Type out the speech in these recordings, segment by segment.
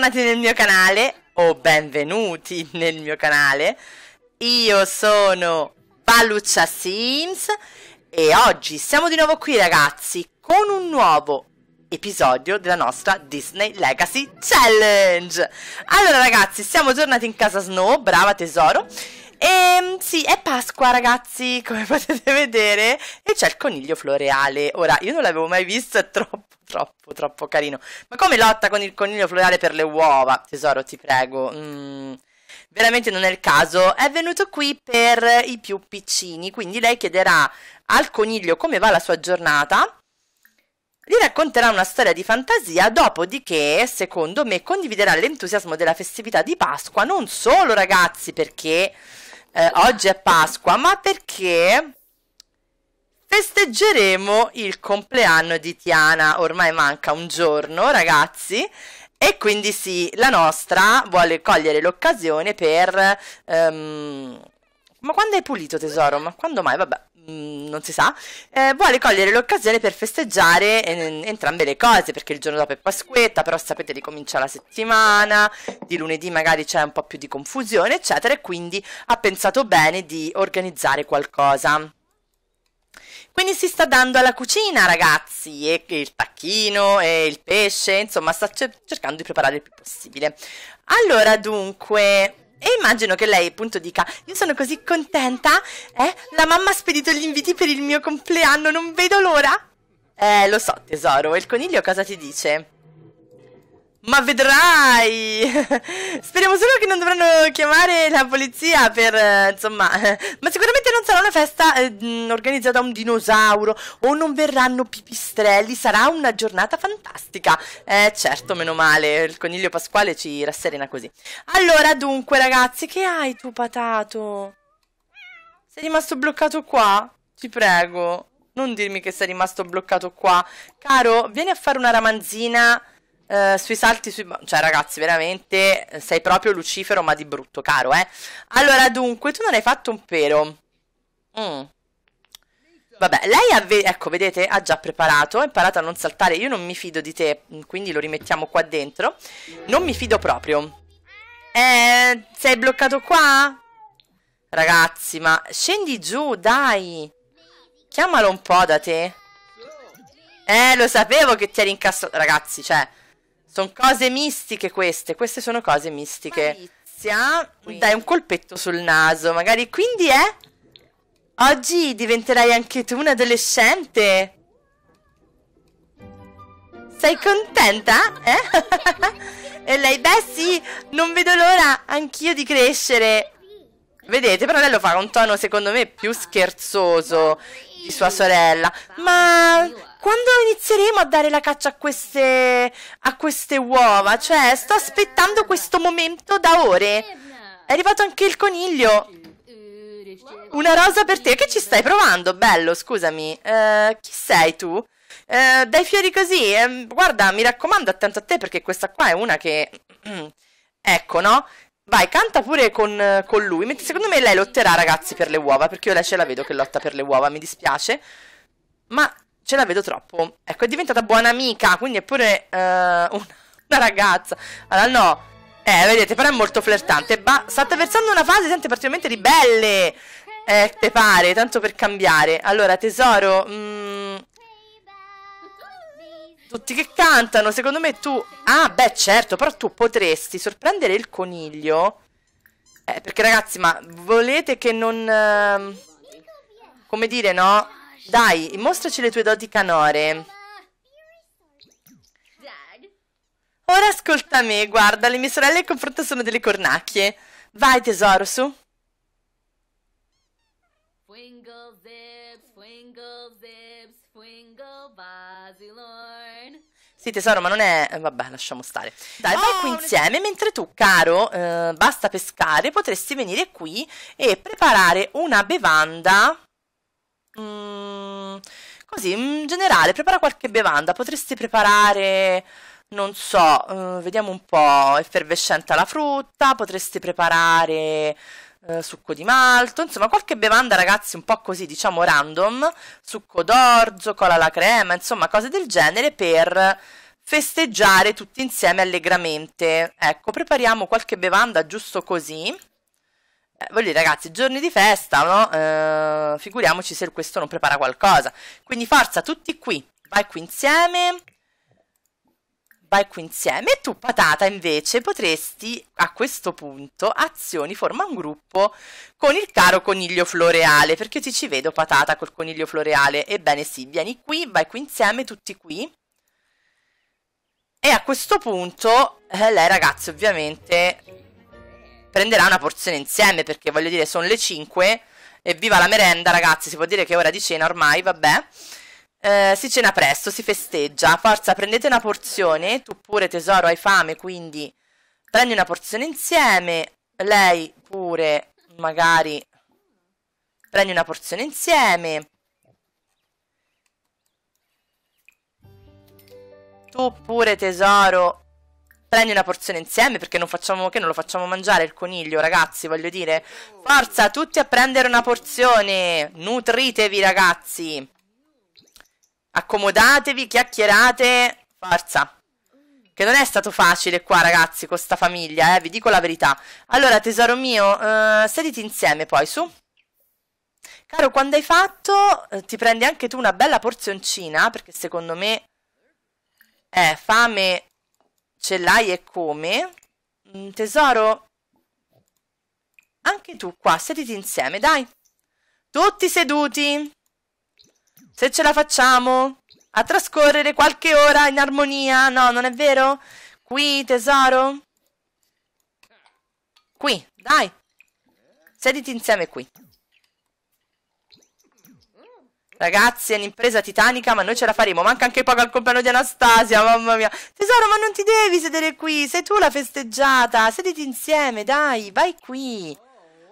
bentornati nel mio canale, o benvenuti nel mio canale. Io sono Paluccia Sims e oggi siamo di nuovo qui ragazzi con un nuovo episodio della nostra Disney Legacy Challenge. Allora ragazzi, siamo tornati in casa Snow, brava tesoro, e ehm, sì, è Pasqua ragazzi, come potete vedere, e c'è il coniglio floreale. Ora, io non l'avevo mai visto, è troppo, troppo, troppo carino. Ma come lotta con il coniglio floreale per le uova? Tesoro, ti prego. Mm, veramente non è il caso. È venuto qui per i più piccini, quindi lei chiederà al coniglio come va la sua giornata gli racconterà una storia di fantasia, dopodiché, secondo me, condividerà l'entusiasmo della festività di Pasqua, non solo ragazzi, perché eh, oggi è Pasqua, ma perché festeggeremo il compleanno di Tiana. Ormai manca un giorno, ragazzi. E quindi sì, la nostra vuole cogliere l'occasione per ehm, ma quando è pulito tesoro? Ma quando mai? Vabbè, mh, mm, non si sa. Eh, vuole cogliere l'occasione per festeggiare en- eh, entrambe le cose, perché il giorno dopo è Pasquetta, però sapete ricomincia la settimana, di lunedì magari c'è un po' più di confusione, eccetera, e quindi ha pensato bene di organizzare qualcosa. Quindi si sta dando alla cucina, ragazzi, e il tacchino e il pesce, insomma, sta cer- cercando di preparare il più possibile. Allora, dunque, e immagino che lei appunto dica, io sono così contenta, eh? La mamma ha spedito gli inviti per il mio compleanno, non vedo l'ora. Eh, lo so tesoro, il coniglio cosa ti dice? Ma vedrai! Speriamo solo che non dovranno chiamare la polizia per, eh, insomma... ma sicuramente non sarà una festa eh, organizzata da un dinosauro o non verranno pipistrelli, sarà una giornata fantastica. Eh certo, meno male, il coniglio pasquale ci rasserena così. Allora, dunque, ragazzi, che hai tu, patato? Sei rimasto bloccato qua? Ti prego, non dirmi che sei rimasto bloccato qua. Caro, vieni a fare una ramanzina eh, sui salti sui... Cioè ragazzi, veramente eh, sei proprio Lucifero ma di brutto, caro, eh. Allora, dunque, tu non hai fatto un pero. Mm. Vabbè, lei ha, ve ecco, vedete, ha già preparato, ha imparato a non saltare. Io non mi fido di te, mm, quindi lo rimettiamo qua dentro. Non mi fido proprio. Eh, sei bloccato qua? Ragazzi, ma scendi giù, dai. Chiamalo un po' da te. Eh, lo sapevo che ti eri incastrato. Ragazzi, cioè, sono cose mistiche queste, queste sono cose mistiche. Malizia, dai un colpetto sul naso, magari. Quindi è... Eh? Oggi diventerai anche tu un adolescente. Sei contenta? Eh? e lei, beh sì, non vedo l'ora anch'io di crescere. Vedete, però lei lo fa con un tono secondo me più scherzoso di sua sorella. Ma quando inizieremo a dare la caccia a queste, a queste uova? Cioè, sto aspettando questo momento da ore. È arrivato anche il coniglio. Una rosa per te. Che ci stai provando? Bello, scusami. Uh, chi sei tu? Uh, dai fiori così. Uh, guarda, mi raccomando, attento a te perché questa qua è una che... Mm, ecco, no? Vai, canta pure con, con lui. Mentre secondo me lei lotterà, ragazzi, per le uova. Perché io lei ce la vedo che lotta per le uova, mi dispiace. Ma ce la vedo troppo. Ecco, è diventata buona amica, quindi è pure uh, una, una, ragazza. Allora no, eh, vedete, però è molto flirtante. Ba sta attraversando una fase, sente particolarmente ribelle. Eh, te pare, tanto per cambiare. Allora, tesoro, mm, tutti che cantano, secondo me tu... Ah, beh, certo, però tu potresti sorprendere il coniglio. Eh, perché ragazzi, ma volete che non... Eh, come dire, no? Dai, mostraci le tue doti canore. Ora ascolta me, guarda, le mie sorelle in confronto sono delle cornacchie. Vai tesoro, su. Sì tesoro, ma non è... Eh, vabbè, lasciamo stare. Dai, vai oh, qui insieme, ne... mentre tu, caro, eh, basta pescare, potresti venire qui e preparare una bevanda Mm, così, in generale, prepara qualche bevanda. Potresti preparare, non so, eh, vediamo un po', effervescente alla frutta, potresti preparare eh, succo di malto, insomma, qualche bevanda, ragazzi, un po' così, diciamo, random, succo d'orzo, cola alla crema, insomma, cose del genere per festeggiare tutti insieme allegramente. Ecco, prepariamo qualche bevanda giusto così. Eh, voglio dire, ragazzi, giorni di festa, no? Eh, figuriamoci se questo non prepara qualcosa. Quindi forza, tutti qui. Vai qui insieme. Vai qui insieme. E tu, patata, invece, potresti, a questo punto, azioni, forma un gruppo con il caro coniglio floreale. Perché io ti ci vedo, patata, col coniglio floreale. Ebbene sì, vieni qui, vai qui insieme, tutti qui. E a questo punto, eh, lei, ragazzi, ovviamente prenderà una porzione insieme perché voglio dire sono le 5 e viva la merenda ragazzi si può dire che è ora di cena ormai vabbè eh, si cena presto si festeggia forza prendete una porzione tu pure tesoro hai fame quindi prendi una porzione insieme lei pure magari prendi una porzione insieme tu pure tesoro prendi una porzione insieme perché non facciamo che non lo facciamo mangiare il coniglio, ragazzi, voglio dire. Forza, tutti a prendere una porzione. Nutritevi, ragazzi. Accomodatevi, chiacchierate. Forza. Che non è stato facile qua, ragazzi, con sta famiglia, eh, vi dico la verità. Allora, tesoro mio, eh, sediti insieme poi, su. Caro, quando hai fatto, eh, ti prendi anche tu una bella porzioncina, perché secondo me... Eh, fame Ce l'hai e come? Mm, tesoro, anche tu qua, sediti insieme, dai. Tutti seduti. Se ce la facciamo a trascorrere qualche ora in armonia, no, non è vero? Qui, tesoro. Qui, dai. Sediti insieme qui. Ragazzi, è un'impresa titanica, ma noi ce la faremo. Manca anche poco al compleanno di Anastasia, mamma mia. Tesoro, ma non ti devi sedere qui. Sei tu la festeggiata. Sediti insieme, dai, vai qui.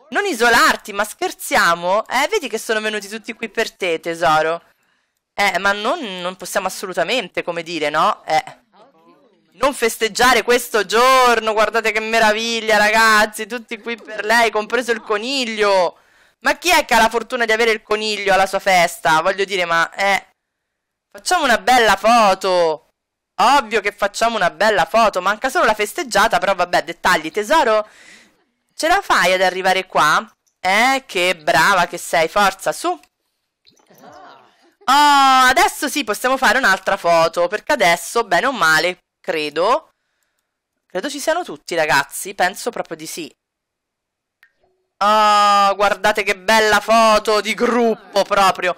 Non isolarti, ma scherziamo? Eh, vedi che sono venuti tutti qui per te, tesoro. Eh, ma non, non possiamo assolutamente, come dire, no? Eh non festeggiare questo giorno. Guardate che meraviglia, ragazzi. Tutti qui per lei, compreso il coniglio. Ma chi è che ha la fortuna di avere il coniglio alla sua festa? Voglio dire, ma eh. Facciamo una bella foto. Ovvio che facciamo una bella foto. Manca solo la festeggiata, però vabbè, dettagli, tesoro. Ce la fai ad arrivare qua? Eh, che brava che sei, forza, su. Oh, adesso sì, possiamo fare un'altra foto, perché adesso, bene o male, credo, credo ci siano tutti, ragazzi, penso proprio di sì. Oh, guardate che bella foto di gruppo proprio.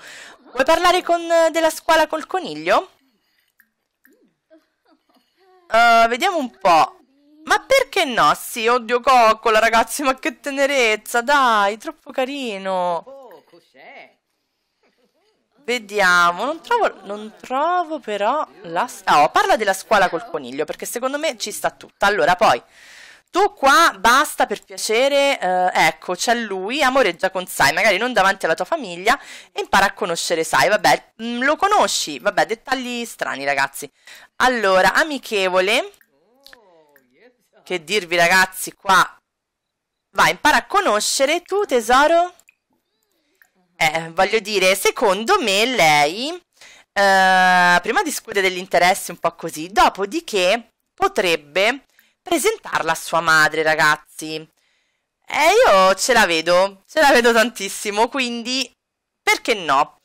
Vuoi parlare con eh, della scuola col coniglio? Uh, vediamo un po'. Ma perché no? Sì, oddio coccola ragazzi, ma che tenerezza, dai, troppo carino. Vediamo, non trovo, non trovo però la... Oh, parla della scuola col coniglio, perché secondo me ci sta tutta. Allora, poi... Tu qua basta per piacere, eh, ecco c'è lui, amoreggia con Sai, magari non davanti alla tua famiglia e impara a conoscere Sai, vabbè, mm, lo conosci, vabbè, dettagli strani ragazzi. Allora, amichevole, che dirvi ragazzi qua, vai, impara a conoscere tu tesoro. Eh, voglio dire, secondo me lei, eh, prima discute degli interessi un po' così, dopodiché potrebbe presentarla a sua madre, ragazzi. E io ce la vedo, ce la vedo tantissimo, quindi perché no?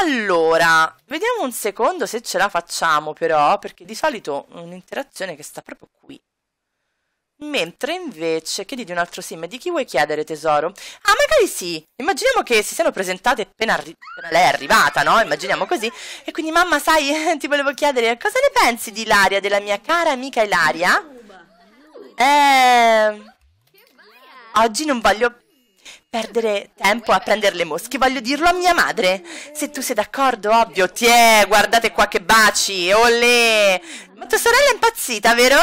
Allora, vediamo un secondo se ce la facciamo però, perché di solito un'interazione che sta proprio qui. Mentre invece, chiediti un altro sim, di chi vuoi chiedere tesoro? Ah, magari sì! Immaginiamo che si siano presentate appena, arri lei è arrivata, no? Immaginiamo così. E quindi, mamma, sai, ti volevo chiedere cosa ne pensi di Ilaria, della mia cara amica Ilaria? Eh... Oggi non voglio perdere tempo a prendere le mosche, voglio dirlo a mia madre. Se tu sei d'accordo, ovvio. Tiè, guardate qua che baci, olè. Ma tua sorella è impazzita, vero?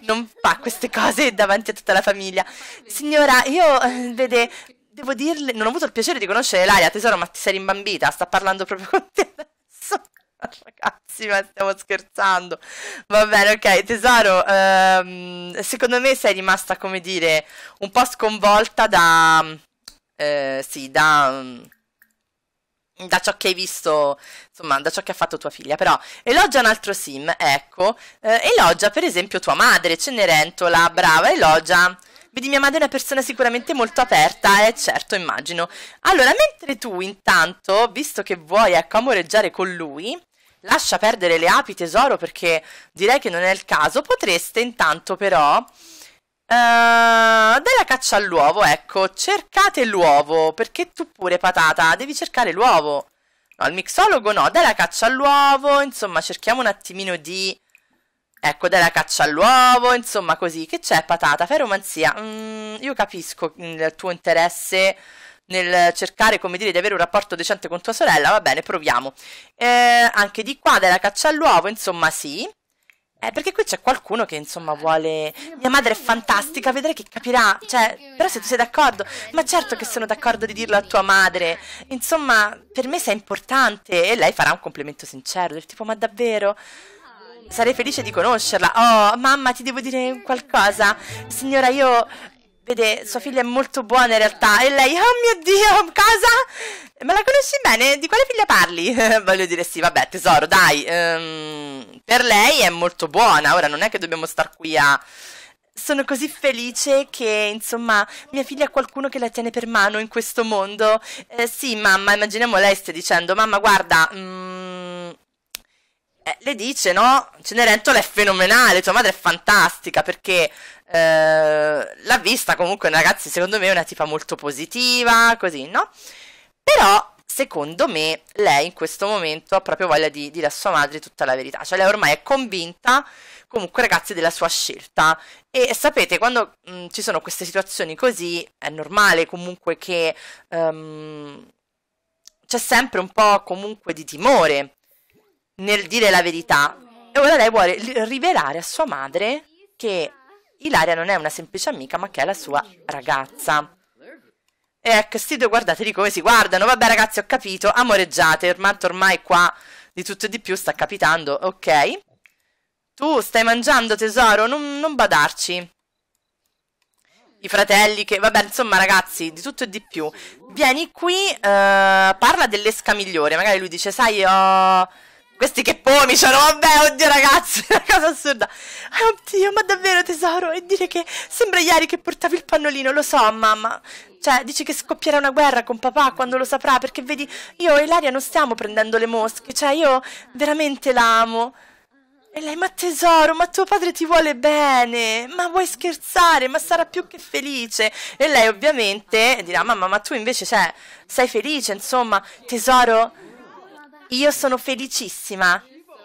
Non fa queste cose davanti a tutta la famiglia. Signora, io, eh, vede, devo dirle, non ho avuto il piacere di conoscere Laria, tesoro, ma ti sei rimbambita, sta parlando proprio con te. Ragazzi, ma stiamo scherzando. Va bene, ok, tesoro. Ehm, secondo me sei rimasta, come dire, un po' sconvolta da. Eh, sì, da. Da ciò che hai visto, insomma, da ciò che ha fatto tua figlia, però elogia un altro sim, ecco. Eh, elogia, per esempio, tua madre, Cenerentola, brava, elogia. Vedi, mia madre è una persona sicuramente molto aperta, eh, certo, immagino. Allora, mentre tu, intanto, visto che vuoi ecco, amoreggiare con lui, Lascia perdere le api, tesoro, perché direi che non è il caso. Potreste intanto però... Uh, eh, dai la caccia all'uovo, ecco. Cercate l'uovo, perché tu pure, patata, devi cercare l'uovo. No, il mixologo no. Dai la caccia all'uovo, insomma, cerchiamo un attimino di... Ecco, dai la caccia all'uovo, insomma, così. Che c'è, patata? Fai romanzia. Mm, io capisco il tuo interesse nel cercare, come dire, di avere un rapporto decente con tua sorella, va bene, proviamo. Eh, anche di qua, della caccia all'uovo, insomma, sì. Eh, perché qui c'è qualcuno che insomma vuole. Mia madre è fantastica, vedrai che capirà. Cioè, però se tu sei d'accordo, ma certo che sono d'accordo di dirlo a tua madre. Insomma, per me sei importante. E lei farà un complimento sincero, del tipo, ma davvero? Sarei felice di conoscerla. Oh, mamma, ti devo dire qualcosa. Signora, io Vede, sua figlia è molto buona in realtà. E lei, oh mio Dio, cosa? Ma la conosci bene? Di quale figlia parli? Voglio dire, sì, vabbè, tesoro, dai. Um, per lei è molto buona. Ora, non è che dobbiamo star qui a sono così felice che, insomma, mia figlia ha qualcuno che la tiene per mano in questo mondo. Eh, sì, mamma, immaginiamo lei stia dicendo, mamma, guarda, mh, mm, eh, le dice, no, Cenerentola è fenomenale, tua madre è fantastica, perché eh, l'ha vista comunque, ragazzi, secondo me è una tipa molto positiva, così, no? Però secondo me lei in questo momento ha proprio voglia di dire a sua madre tutta la verità, cioè lei ormai è convinta comunque ragazzi della sua scelta e sapete quando mh, mm, ci sono queste situazioni così è normale comunque che um, c'è sempre un po' comunque di timore nel dire la verità. E ora lei vuole rivelare a sua madre che Ilaria non è una semplice amica, ma che è la sua ragazza. E ecco, sti due guardateli come si guardano. Vabbè, ragazzi, ho capito. Amoreggiate, ormai, ormai qua di tutto e di più sta capitando, ok? Tu stai mangiando, tesoro, non, non badarci. I fratelli che... Vabbè, insomma, ragazzi, di tutto e di più. Vieni qui, eh, parla dell'esca migliore. Magari lui dice, sai, ho... Oh questi che pomiciano, vabbè, oddio ragazzi, è una cosa assurda. Oh, Oddio, ma davvero tesoro, e dire che sembra ieri che portavi il pannolino, lo so mamma. Cioè, dici che scoppierà una guerra con papà quando lo saprà, perché vedi, io e Ilaria non stiamo prendendo le mosche, cioè io veramente l'amo. E lei, ma tesoro, ma tuo padre ti vuole bene, ma vuoi scherzare, ma sarà più che felice. E lei ovviamente dirà, mamma, ma tu invece, cioè, sei felice, insomma, tesoro io sono felicissima.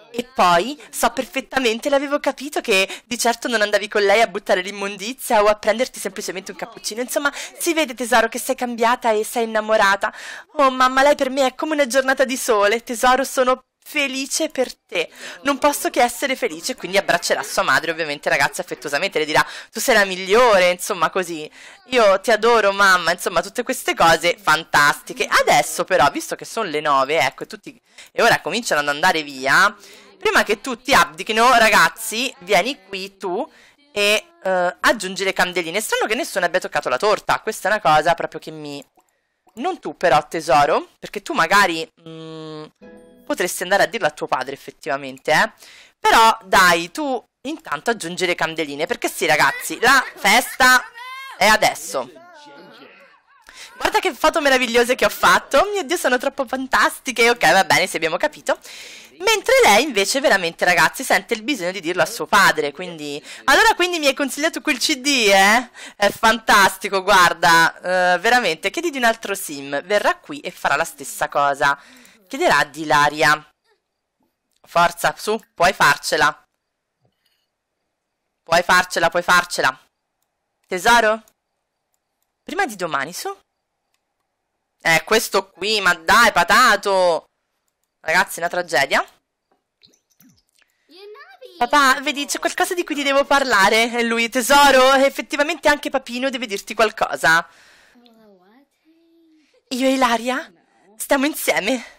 E poi so perfettamente, l'avevo capito che di certo non andavi con lei a buttare l'immondizia o a prenderti semplicemente un cappuccino. Insomma, si vede tesoro che sei cambiata e sei innamorata. Oh mamma, lei per me è come una giornata di sole. Tesoro, sono felice per te. Non posso che essere felice. Quindi abbraccerà sua madre, ovviamente, ragazzi, affettuosamente. Le dirà: Tu sei la migliore, insomma, così. Io ti adoro, mamma. Insomma, tutte queste cose fantastiche. Adesso, però, visto che sono le nove, ecco, tutti... e ora cominciano ad andare via. Prima che tutti abdichino, ragazzi, vieni qui tu e uh, aggiungi le candeline. È strano che nessuno abbia toccato la torta. Questa è una cosa proprio che mi. Non tu, però, tesoro. Perché tu magari. Mm potresti andare a dirlo a tuo padre effettivamente, eh? Però dai, tu intanto aggiungi le candeline, perché sì ragazzi, la festa è adesso. Guarda che foto meravigliose che ho fatto, oh mio Dio sono troppo fantastiche, ok va bene se abbiamo capito. Mentre lei invece veramente ragazzi sente il bisogno di dirlo a suo padre, quindi... Allora quindi mi hai consigliato quel CD, eh? È fantastico, guarda, uh, veramente, chiediti un altro sim, verrà qui e farà la stessa cosa chiederà ad Ilaria. Forza, su, puoi farcela. Puoi farcela, puoi farcela. Tesoro? Prima di domani, su. Eh, questo qui, ma dai, patato! Ragazzi, una tragedia. Papà, vedi, c'è qualcosa di cui ti devo parlare. E lui, tesoro, effettivamente anche Papino deve dirti qualcosa. Io e Ilaria? Stiamo insieme.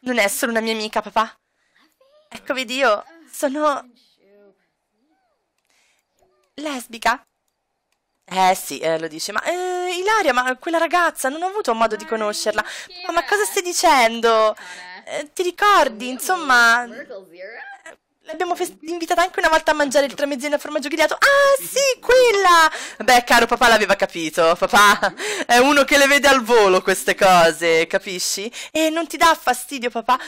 Non è solo una mia amica, papà. Ecco, vedi, io sono... lesbica. Eh sì, eh, lo dice, ma eh, Ilaria, ma quella ragazza, non ho avuto modo di conoscerla. Ma, ma cosa stai dicendo? Eh, ti ricordi, insomma l'abbiamo fest- invitata anche una volta a mangiare il tramezzino a formaggio grigliato. Ah, sì, quella! Beh, caro papà l'aveva capito. Papà è uno che le vede al volo queste cose, capisci? E non ti dà fastidio, papà?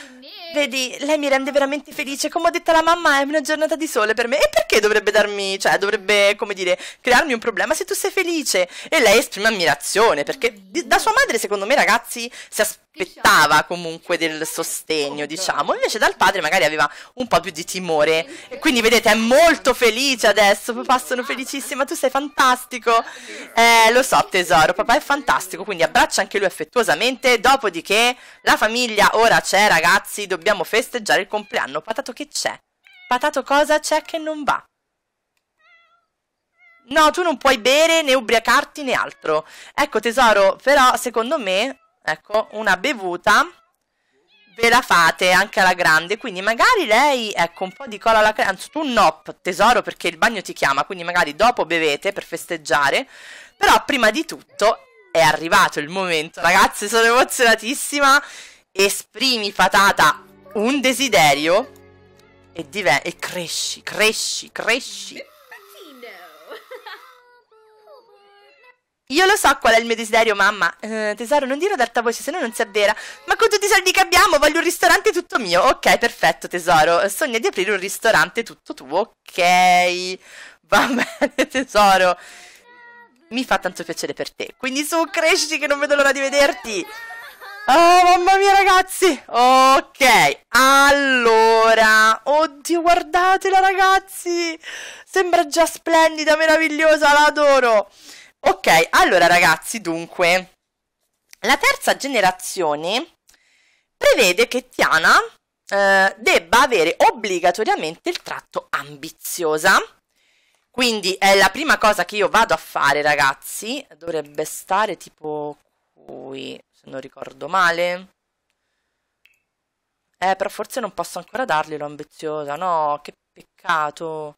Vedi, lei mi rende veramente felice. Come ho detto alla mamma, è una giornata di sole per me. E perché dovrebbe darmi, cioè, dovrebbe, come dire, crearmi un problema se tu sei felice? E lei esprime ammirazione, perché da sua madre, secondo me, ragazzi, si aspettava comunque del sostegno, diciamo. Invece dal padre magari aveva un po' più di timore. quindi, vedete, è molto felice adesso. Papà, sono felicissima, tu sei fantastico. Eh, lo so, tesoro, papà è fantastico, quindi abbraccia anche lui affettuosamente. Dopodiché, la famiglia, ora c'è, ragazzi, dobbiamo dobbiamo festeggiare il compleanno. Patato che c'è? Patato cosa c'è che non va? No, tu non puoi bere né ubriacarti né altro. Ecco tesoro, però secondo me, ecco, una bevuta ve la fate anche alla grande. Quindi magari lei, ecco, un po' di cola alla crema. Anzi, tu no, tesoro, perché il bagno ti chiama. Quindi magari dopo bevete per festeggiare. Però prima di tutto è arrivato il momento. Ragazzi, sono emozionatissima. Esprimi patata un desiderio e, diven- e cresci, cresci, cresci. Io lo so qual è il mio desiderio, mamma. Eh, tesoro, non dirò ad alta voce, se no non si avvera. Ma con tutti i soldi che abbiamo, voglio un ristorante tutto mio. Ok, perfetto, tesoro. Sogna di aprire un ristorante tutto tuo. Ok. Va bene, tesoro. Mi fa tanto piacere per te. Quindi su, cresci che non vedo l'ora di vederti. Oh, mamma mia ragazzi! Ok, allora... Oddio, guardatela ragazzi! Sembra già splendida, meravigliosa, la adoro! Ok, allora ragazzi, dunque... La terza generazione prevede che Tiana eh, debba avere obbligatoriamente il tratto ambiziosa. Quindi è la prima cosa che io vado a fare, ragazzi. Dovrebbe stare tipo qui se non ricordo male. Eh, però forse non posso ancora darglielo ambiziosa, no, che peccato.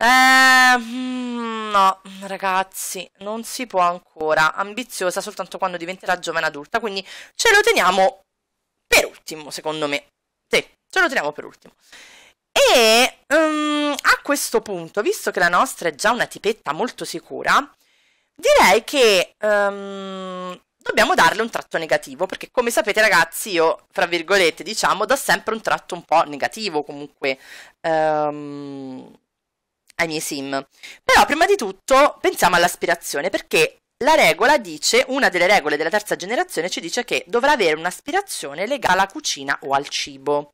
Eh, mm, no, ragazzi, non si può ancora. Ambiziosa soltanto quando diventerà giovane adulta, quindi ce lo teniamo per ultimo, secondo me. Sì, ce lo teniamo per ultimo. E um, a questo punto, visto che la nostra è già una tipetta molto sicura, Direi che um, dobbiamo darle un tratto negativo, perché come sapete ragazzi io, fra virgolette, diciamo, da sempre un tratto un po' negativo comunque um, ai miei sim. Però prima di tutto pensiamo all'aspirazione, perché la regola dice, una delle regole della terza generazione ci dice che dovrà avere un'aspirazione legata alla cucina o al cibo.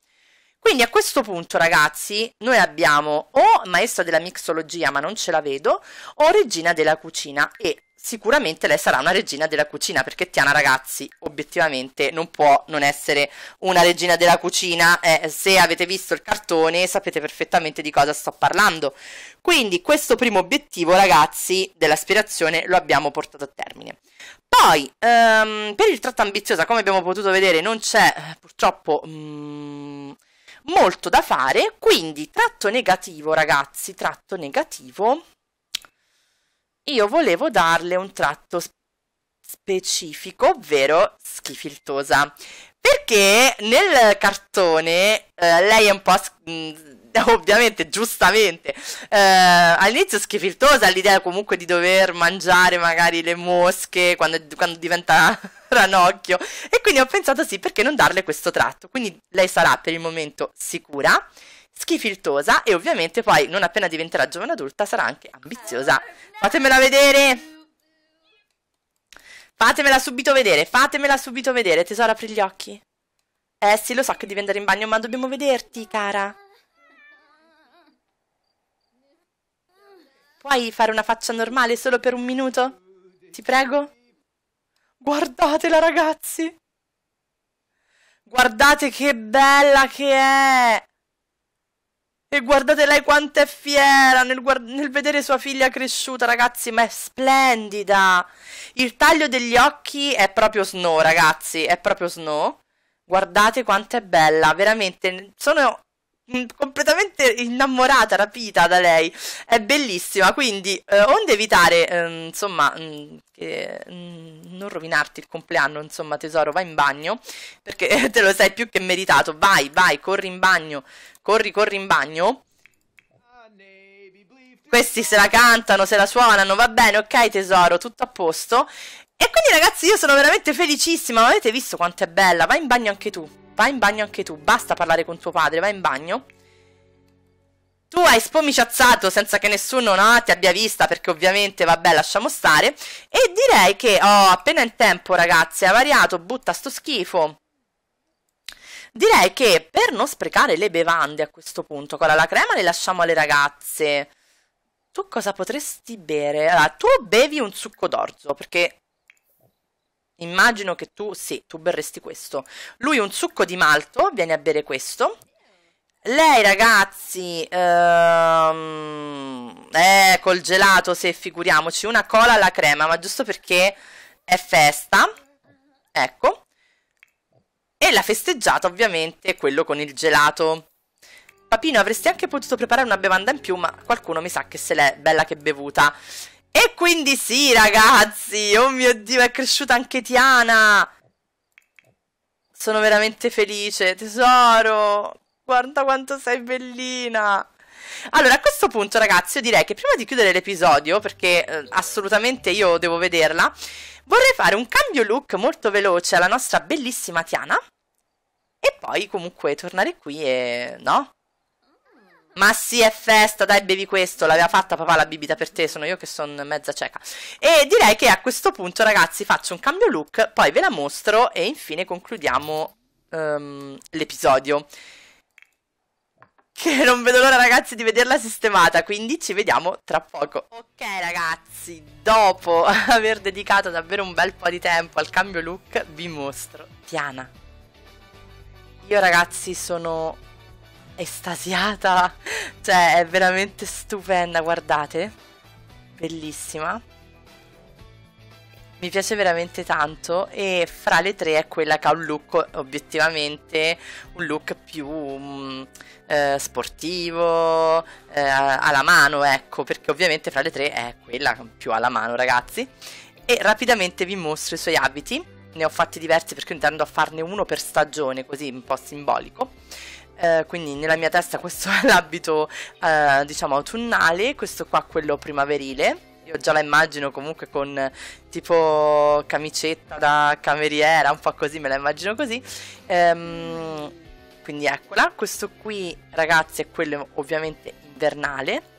Quindi a questo punto, ragazzi, noi abbiamo o maestra della mixologia, ma non ce la vedo, o regina della cucina e sicuramente lei sarà una regina della cucina perché Tiana ragazzi obiettivamente non può non essere una regina della cucina eh, se avete visto il cartone sapete perfettamente di cosa sto parlando quindi questo primo obiettivo ragazzi dell'aspirazione lo abbiamo portato a termine poi ehm, per il tratto ambiziosa come abbiamo potuto vedere non c'è eh, purtroppo mh, mm, molto da fare, quindi tratto negativo ragazzi, tratto negativo, io volevo darle un tratto specifico, ovvero schifiltosa, perché nel cartone eh, lei è un po' mm, ovviamente, giustamente, eh, all'inizio schifiltosa l'idea comunque di dover mangiare magari le mosche quando, quando diventa ranocchio. E quindi ho pensato sì, perché non darle questo tratto? Quindi lei sarà per il momento sicura, schifiltosa e ovviamente poi non appena diventerà giovane adulta sarà anche ambiziosa. Fatemela vedere! Fatemela subito vedere, fatemela subito vedere, tesoro apri gli occhi. Eh sì, lo so che devi andare in bagno, ma dobbiamo vederti, cara. Puoi fare una faccia normale solo per un minuto? Ti prego? Guardatela, ragazzi! Guardate che bella che è! E guardate lei quanto è fiera nel, nel, vedere sua figlia cresciuta, ragazzi, ma è splendida. Il taglio degli occhi è proprio snow, ragazzi, è proprio snow. Guardate quanto è bella, veramente. Sono Mm, completamente innamorata, rapita da lei. È bellissima, quindi eh, onde evitare, eh, insomma, mh, mm, che, mh, mm, non rovinarti il compleanno, insomma, tesoro, vai in bagno, perché te lo sai più che meritato. Vai, vai, corri in bagno, corri, corri in bagno. Questi se la cantano, se la suonano, va bene, ok tesoro, tutto a posto. E quindi ragazzi io sono veramente felicissima, avete visto quanto è bella? Vai in bagno anche tu. Vai in bagno anche tu, basta parlare con tuo padre, vai in bagno. Tu hai spomiciazzato senza che nessuno no, ti abbia vista perché ovviamente vabbè lasciamo stare e direi che oh, appena in tempo ragazzi è variato, butta sto schifo. Direi che per non sprecare le bevande a questo punto, con la crema le lasciamo alle ragazze. Tu cosa potresti bere? Allora, tu bevi un succo d'orzo perché Immagino che tu, sì, tu berresti questo. Lui un succo di malto, viene a bere questo. Lei ragazzi, ehm, eh, col gelato se figuriamoci, una cola alla crema, ma giusto perché è festa. Ecco. E la festeggiata ovviamente quello con il gelato. Papino, avresti anche potuto preparare una bevanda in più, ma qualcuno mi sa che se l'è bella che bevuta. E quindi sì, ragazzi! Oh mio Dio, è cresciuta anche Tiana! Sono veramente felice, tesoro! Guarda quanto sei bellina! Allora, a questo punto, ragazzi, io direi che prima di chiudere l'episodio, perché eh, assolutamente io devo vederla, vorrei fare un cambio look molto veloce alla nostra bellissima Tiana e poi comunque tornare qui e... no? Ma sì, è festa, dai, bevi questo. L'aveva fatta papà la bibita per te, sono io che sono mezza cieca. E direi che a questo punto, ragazzi, faccio un cambio look, poi ve la mostro e infine concludiamo um, l'episodio. Che non vedo l'ora, ragazzi, di vederla sistemata, quindi ci vediamo tra poco. Ok, ragazzi, dopo aver dedicato davvero un bel po' di tempo al cambio look, vi mostro Tiana. Io, ragazzi, sono estasiata, cioè è veramente stupenda, guardate, bellissima. Mi piace veramente tanto e fra le tre è quella che ha un look obiettivamente un look più mh, mm, eh, sportivo, eh, alla mano, ecco, perché ovviamente fra le tre è quella più alla mano, ragazzi. E rapidamente vi mostro i suoi abiti ne ho fatti diversi perché intendo a farne uno per stagione, così un po' simbolico. Eh, quindi nella mia testa questo è l'abito eh, diciamo autunnale, questo qua quello primaverile. Io già la immagino comunque con tipo camicetta da cameriera, un po' così, me la immagino così. Ehm, quindi eccola, questo qui ragazzi è quello ovviamente invernale.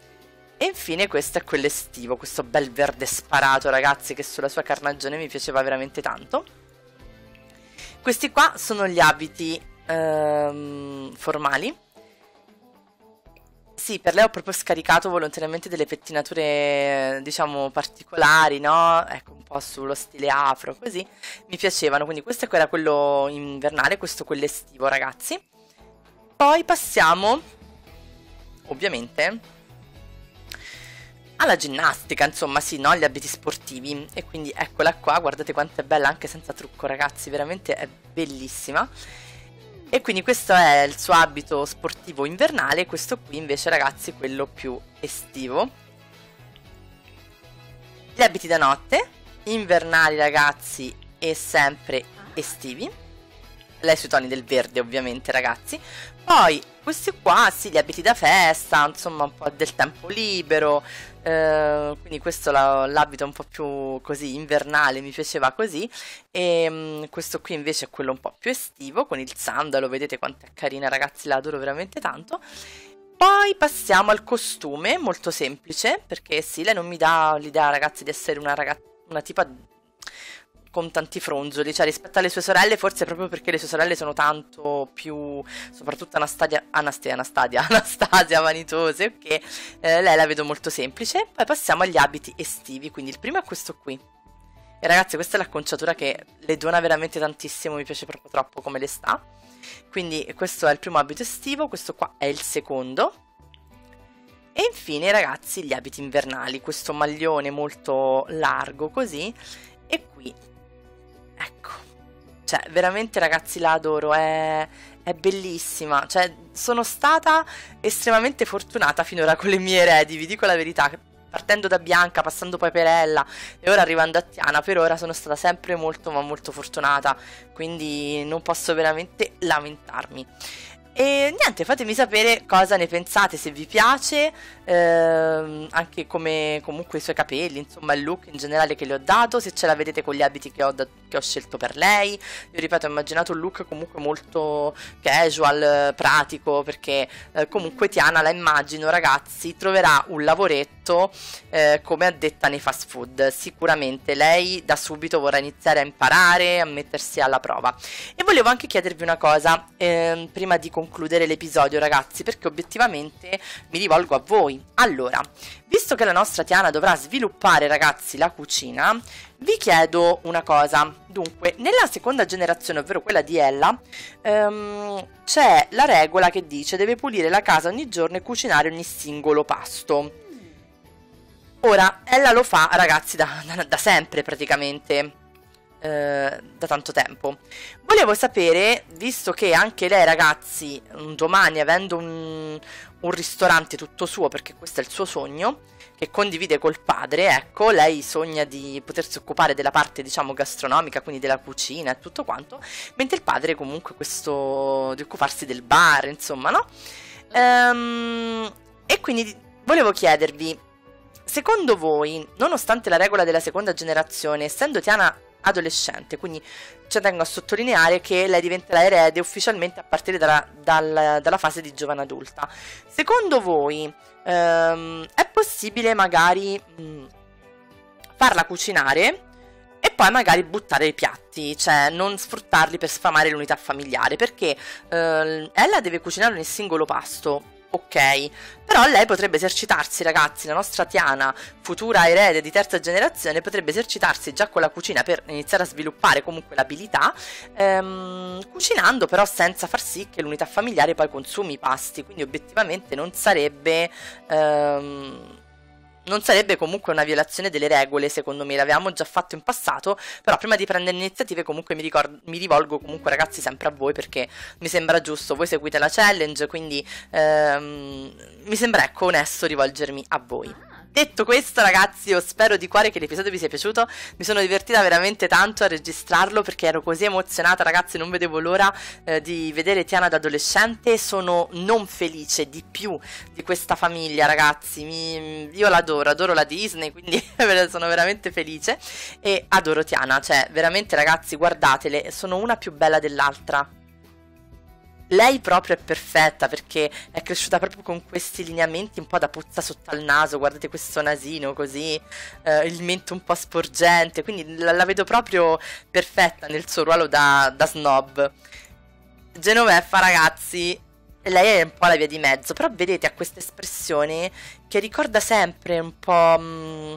E infine questo è quello estivo, questo bel verde sparato ragazzi che sulla sua carnagione mi piaceva veramente tanto. Questi qua sono gli abiti ehm, formali. Sì, per lei ho proprio scaricato volontariamente delle pettinature, diciamo, particolari, no? Ecco, un po' sullo stile afro, così. Mi piacevano, quindi questo era quello invernale, questo quello estivo, ragazzi. Poi passiamo, ovviamente, alla ginnastica, insomma, sì, no? Gli abiti sportivi. E quindi eccola qua, guardate quanto è bella anche senza trucco, ragazzi, veramente è bellissima. E quindi questo è il suo abito sportivo invernale, questo qui invece ragazzi è quello più estivo. Gli abiti da notte, invernali ragazzi e sempre ah. estivi. Lei sui toni del verde ovviamente ragazzi. Poi questi qua, sì, gli abiti da festa, insomma un po' del tempo libero, eh, quindi questo l'abito un po' più così invernale, mi piaceva così, e ehm, mh, questo qui invece è quello un po' più estivo, con il sandalo, vedete quanto è carina ragazzi, la adoro veramente tanto. Poi passiamo al costume, molto semplice, perché sì, lei non mi dà l'idea ragazzi di essere una, ragazza, una tipa con tanti fronzoli, cioè rispetto alle sue sorelle, forse proprio perché le sue sorelle sono tanto più, soprattutto Anastasia, Anastasia, Anastasia, Anastasia vanitose, che eh, lei la vedo molto semplice. Poi passiamo agli abiti estivi, quindi il primo è questo qui. E ragazzi, questa è l'acconciatura che le dona veramente tantissimo, mi piace proprio troppo come le sta. Quindi questo è il primo abito estivo, questo qua è il secondo. E infine ragazzi gli abiti invernali, questo maglione molto largo così e qui Ecco, cioè veramente ragazzi la adoro, è, è bellissima, cioè sono stata estremamente fortunata finora con le mie eredi, vi dico la verità, partendo da Bianca, passando poi per Ella e ora arrivando a Tiana, per ora sono stata sempre molto ma molto fortunata, quindi non posso veramente lamentarmi. E niente, fatemi sapere cosa ne pensate, se vi piace, ehm, anche come comunque i suoi capelli, insomma il look in generale che le ho dato, se ce la vedete con gli abiti che ho, da, che ho scelto per lei. Io ripeto, ho immaginato un look comunque molto casual, pratico, perché eh, comunque Tiana la immagino, ragazzi, troverà un lavoretto eh, come addetta nei fast food. Sicuramente lei da subito vorrà iniziare a imparare, a mettersi alla prova. E volevo anche chiedervi una cosa, ehm, prima di concludere concludere l'episodio, ragazzi, perché obiettivamente mi rivolgo a voi. Allora, visto che la nostra Tiana dovrà sviluppare, ragazzi, la cucina, vi chiedo una cosa. Dunque, nella seconda generazione, ovvero quella di Ella, ehm, c'è la regola che dice deve pulire la casa ogni giorno e cucinare ogni singolo pasto. Ora, Ella lo fa, ragazzi, da, da, da sempre praticamente eh, da tanto tempo. Volevo sapere, visto che anche lei ragazzi, un domani avendo un, un ristorante tutto suo, perché questo è il suo sogno, che condivide col padre, ecco, lei sogna di potersi occupare della parte, diciamo, gastronomica, quindi della cucina e tutto quanto, mentre il padre comunque questo di occuparsi del bar, insomma, no? Ehm, e quindi volevo chiedervi, secondo voi, nonostante la regola della seconda generazione, essendo Tiana adolescente, quindi ci tengo a sottolineare che lei diventerà erede ufficialmente a partire dalla, dalla, dalla fase di giovane adulta. Secondo voi ehm, è possibile magari mh, farla cucinare? e poi magari buttare i piatti, cioè non sfruttarli per sfamare l'unità familiare, perché eh, Ella deve cucinare ogni singolo pasto, ok. Però lei potrebbe esercitarsi, ragazzi, la nostra Tiana, futura erede di terza generazione, potrebbe esercitarsi già con la cucina per iniziare a sviluppare comunque l'abilità, ehm, cucinando però senza far sì che l'unità familiare poi consumi i pasti, quindi obiettivamente non sarebbe... Ehm, non sarebbe comunque una violazione delle regole, secondo me, l'avevamo già fatto in passato, però prima di prendere iniziative comunque mi, ricordo, mi rivolgo comunque ragazzi sempre a voi perché mi sembra giusto, voi seguite la challenge, quindi ehm, mi sembra ecco onesto rivolgermi a voi. Detto questo, ragazzi, io spero di cuore che l'episodio vi sia piaciuto. Mi sono divertita veramente tanto a registrarlo perché ero così emozionata, ragazzi, non vedevo l'ora eh, di vedere Tiana da adolescente. Sono non felice di più di questa famiglia, ragazzi. Mi, io l'adoro, adoro la Disney, quindi sono veramente felice e adoro Tiana, cioè veramente ragazzi, guardatele, sono una più bella dell'altra lei proprio è perfetta perché è cresciuta proprio con questi lineamenti un po' da puzza sotto al naso, guardate questo nasino così, eh, il mento un po' sporgente, quindi la, la, vedo proprio perfetta nel suo ruolo da, da snob. Genoveffa ragazzi, lei è un po' la via di mezzo, però vedete ha questa espressione che ricorda sempre un po'... Mh, mm,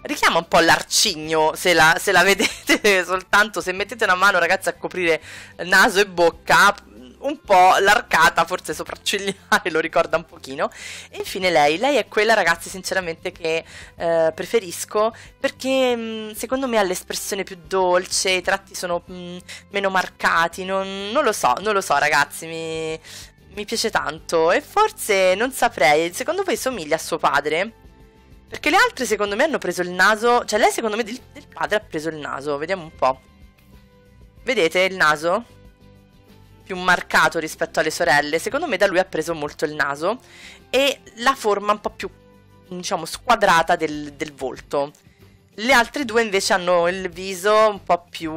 richiama un po' l'arcigno se la, se la vedete soltanto se mettete una mano ragazzi a coprire naso e bocca un po' l'arcata, forse sopraccigliare, lo ricorda un pochino. E infine lei, lei è quella ragazzi sinceramente che eh, preferisco perché mm, secondo me ha l'espressione più dolce, i tratti sono mh, mm, meno marcati, non, non, lo so, non lo so ragazzi, mi, mi piace tanto e forse non saprei, secondo voi somiglia a suo padre? Perché le altre secondo me hanno preso il naso, cioè lei secondo me del, del padre ha preso il naso, vediamo un po'. Vedete il naso? più marcato rispetto alle sorelle, secondo me da lui ha preso molto il naso e la forma un po' più, diciamo, squadrata del, del volto. Le altre due invece hanno il viso un po' più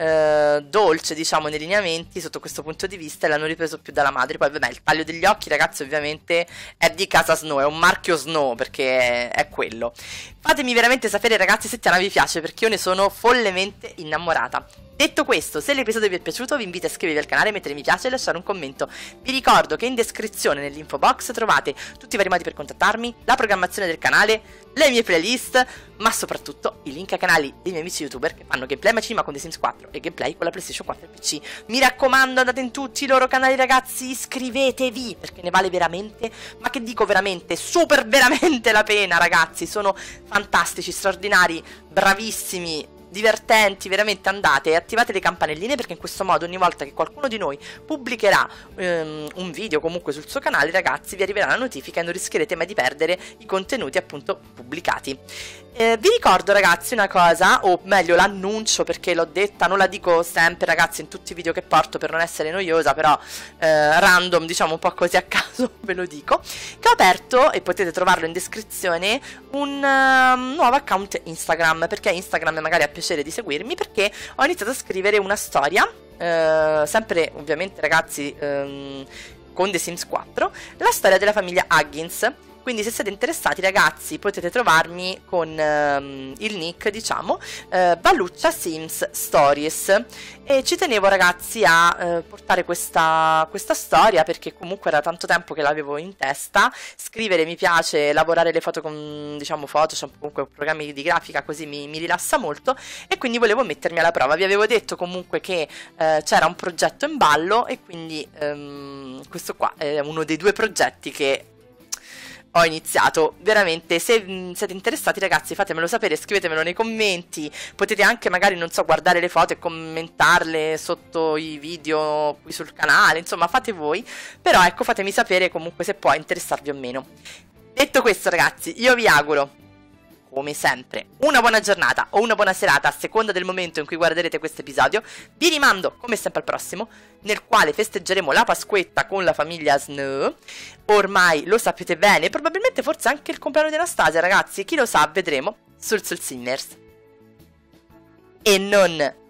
eh, dolce, diciamo, nei lineamenti sotto questo punto di vista e l'hanno ripreso più dalla madre. Poi, vabbè, il taglio degli occhi, ragazzi, ovviamente è di casa Snow, è un marchio Snow perché è quello. Fatemi veramente sapere, ragazzi, se Tiana vi piace perché io ne sono follemente innamorata. Detto questo, se l'episodio vi è piaciuto vi invito a iscrivervi al canale, mettere mi piace e lasciare un commento. Vi ricordo che in descrizione nell'info box trovate tutti i vari modi per contattarmi, la programmazione del canale, le mie playlist, ma soprattutto i link ai canali dei miei amici youtuber che fanno gameplay ma cinema con The Sims 4 le gameplay con la PlayStation 4 e PC. Mi raccomando, andate in tutti i loro canali, ragazzi, iscrivetevi perché ne vale veramente, ma che dico veramente, super veramente la pena, ragazzi. Sono fantastici, straordinari, bravissimi divertenti, veramente andate e attivate le campanelline perché in questo modo ogni volta che qualcuno di noi pubblicherà ehm, un video comunque sul suo canale, ragazzi, vi arriverà la notifica e non rischierete mai di perdere i contenuti appunto pubblicati. Eh, vi ricordo ragazzi una cosa, o meglio l'annuncio perché l'ho detta, non la dico sempre ragazzi in tutti i video che porto per non essere noiosa, però eh, random diciamo un po' così a caso ve lo dico, che ho aperto e potete trovarlo in descrizione un uh, nuovo account Instagram perché Instagram magari ha piacere di seguirmi perché ho iniziato a scrivere una storia, eh, sempre ovviamente ragazzi ehm, con The Sims 4, la storia della famiglia Huggins quindi se siete interessati ragazzi potete trovarmi con ehm, il nick diciamo eh, Balluccia Sims Stories e ci tenevo ragazzi a eh, portare questa, questa storia perché comunque era tanto tempo che l'avevo in testa. Scrivere mi piace, lavorare le foto con diciamo Photoshop, comunque programmi di grafica così mi, mi rilassa molto e quindi volevo mettermi alla prova. Vi avevo detto comunque che eh, c'era un progetto in ballo e quindi ehm, questo qua è uno dei due progetti che ho iniziato. Veramente, se mh, mm, siete interessati, ragazzi, fatemelo sapere, scrivetemelo nei commenti. Potete anche, magari, non so, guardare le foto e commentarle sotto i video qui sul canale. Insomma, fate voi. Però ecco, fatemi sapere comunque se può interessarvi o meno. Detto questo, ragazzi, io vi auguro come sempre, una buona giornata o una buona serata a seconda del momento in cui guarderete questo episodio. Vi rimando come sempre al prossimo, nel quale festeggeremo la Pasquetta con la famiglia Snow. Ormai lo sapete bene, probabilmente forse anche il compleanno di Anastasia, ragazzi, chi lo sa, vedremo sul Soul Singers. E non